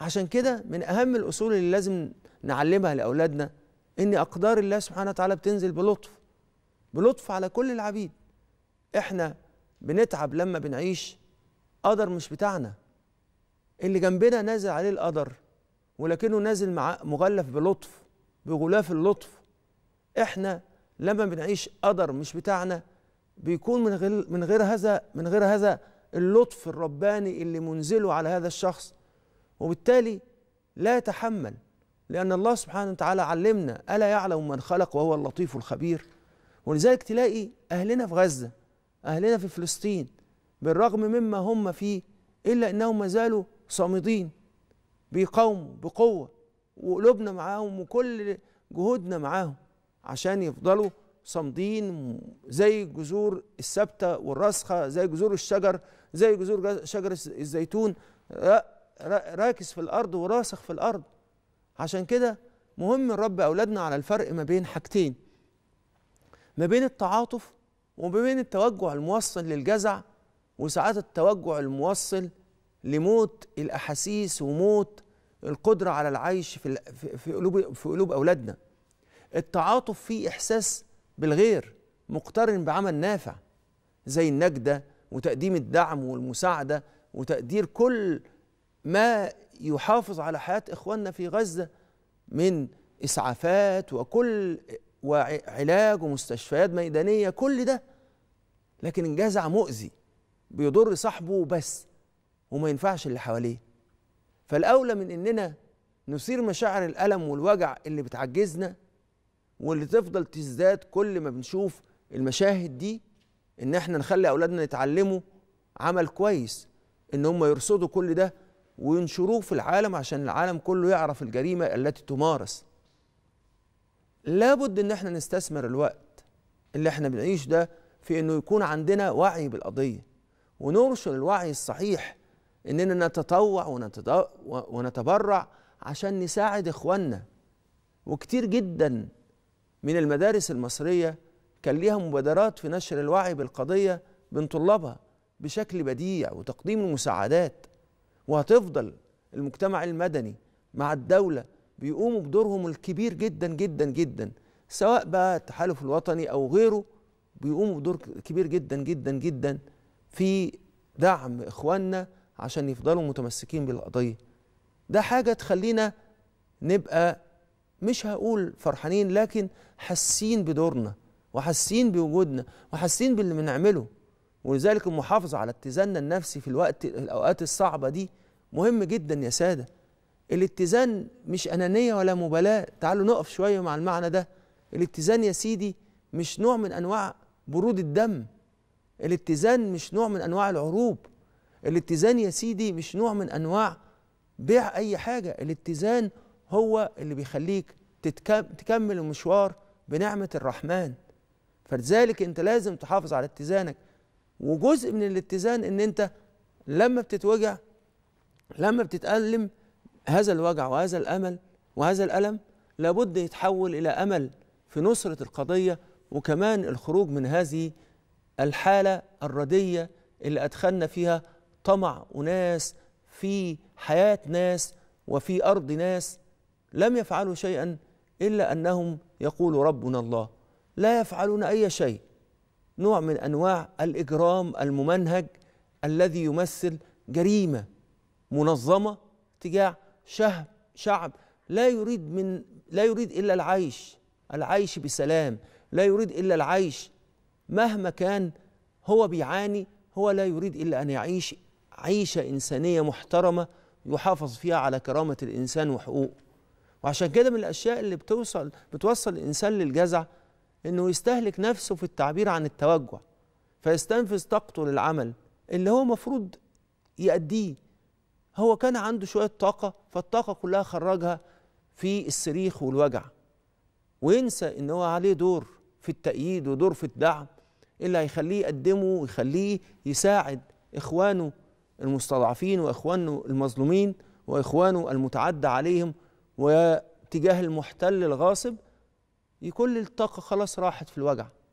عشان كده من أهم الأصول اللي لازم نعلمها لأولادنا إن أقدار الله سبحانه وتعالى بتنزل بلطف بلطف على كل العبيد إحنا بنتعب لما بنعيش قدر مش بتاعنا اللي جنبنا نازل عليه القدر ولكنه نازل مع مغلف بلطف بغلاف اللطف احنا لما بنعيش قدر مش بتاعنا بيكون من غير من غير هذا من غير هذا اللطف الرباني اللي منزله على هذا الشخص وبالتالي لا يتحمل لأن الله سبحانه وتعالى علمنا ألا يعلم من خلق وهو اللطيف الخبير ولذلك تلاقي أهلنا في غزة أهلنا في فلسطين بالرغم مما هم فيه إلا أنهم ما زالوا صامدين بيقاوموا بقوة وقلوبنا معاهم وكل جهودنا معاهم عشان يفضلوا صامدين زي الجذور الثابتة والراسخة زي جذور الشجر زي جذور شجر الزيتون لا راكز في الارض وراسخ في الارض عشان كده مهم نربي اولادنا على الفرق ما بين حاجتين ما بين التعاطف وما بين التوجع الموصل للجزع وساعات التوجع الموصل لموت الاحاسيس وموت القدره على العيش في في قلوب في قلوب اولادنا التعاطف فيه احساس بالغير مقترن بعمل نافع زي النجده وتقديم الدعم والمساعده وتقدير كل ما يحافظ على حياة إخواننا في غزة من إسعافات وكل وعلاج ومستشفيات ميدانية كل ده لكن الجزع مؤذي بيضر صاحبه بس وما ينفعش اللي حواليه فالأولى من إننا نثير مشاعر الألم والوجع اللي بتعجزنا واللي تفضل تزداد كل ما بنشوف المشاهد دي إن إحنا نخلي أولادنا يتعلموا عمل كويس إن هم يرصدوا كل ده وينشروه في العالم عشان العالم كله يعرف الجريمة التي تمارس لابد ان احنا نستثمر الوقت اللي احنا بنعيش ده في انه يكون عندنا وعي بالقضية ونرشد الوعي الصحيح اننا نتطوع ونتبرع عشان نساعد اخواننا وكتير جدا من المدارس المصرية كان ليها مبادرات في نشر الوعي بالقضية بين طلابها بشكل بديع وتقديم المساعدات وهتفضل المجتمع المدني مع الدولة بيقوموا بدورهم الكبير جدا جدا جدا سواء بقى التحالف الوطني أو غيره بيقوموا بدور كبير جدا جدا جدا في دعم إخواننا عشان يفضلوا متمسكين بالقضية ده حاجة تخلينا نبقى مش هقول فرحانين لكن حاسين بدورنا وحاسين بوجودنا وحاسين باللي بنعمله ولذلك المحافظه على اتزاننا النفسي في الوقت الاوقات الصعبه دي مهم جدا يا ساده الاتزان مش انانيه ولا مبالاه تعالوا نقف شويه مع المعنى ده الاتزان يا سيدي مش نوع من انواع برود الدم الاتزان مش نوع من انواع العروب الاتزان يا سيدي مش نوع من انواع بيع اي حاجه الاتزان هو اللي بيخليك تكمل المشوار بنعمه الرحمن فلذلك انت لازم تحافظ على اتزانك وجزء من الاتزان ان انت لما بتتوجع لما بتتألم هذا الوجع وهذا الأمل وهذا الألم لابد يتحول إلى أمل في نصرة القضية وكمان الخروج من هذه الحالة الردية اللي أدخلنا فيها طمع وناس في حياة ناس وفي أرض ناس لم يفعلوا شيئا إلا أنهم يقولوا ربنا الله لا يفعلون أي شيء نوع من انواع الاجرام الممنهج الذي يمثل جريمه منظمه تجاه شعب شعب لا يريد من لا يريد الا العيش العيش بسلام لا يريد الا العيش مهما كان هو بيعاني هو لا يريد الا ان يعيش عيشه انسانيه محترمه يحافظ فيها على كرامه الانسان وحقوقه وعشان كده من الاشياء اللي بتوصل بتوصل الانسان للجزع أنه يستهلك نفسه في التعبير عن التوجع فيستنفذ طاقته للعمل اللي هو مفروض يأديه هو كان عنده شوية طاقة فالطاقة كلها خرجها في الصريخ والوجع وينسى ان هو عليه دور في التأييد ودور في الدعم اللي هيخليه يقدمه ويخليه يساعد اخوانه المستضعفين واخوانه المظلومين واخوانه المتعدى عليهم وتجاه المحتل الغاصب كل الطاقه خلاص راحت في الوجع